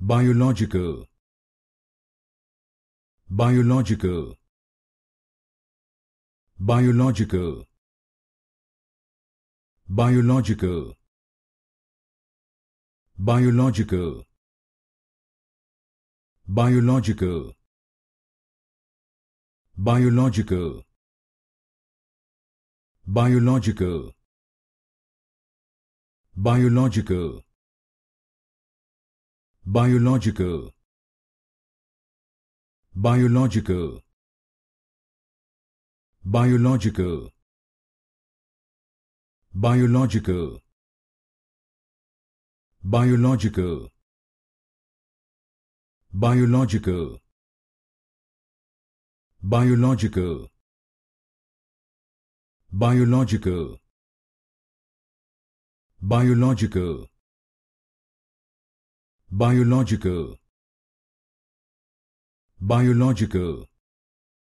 biological biological biological biological biological biological biological biological biological biological biological biological biological biological biological biological biological biological biological biological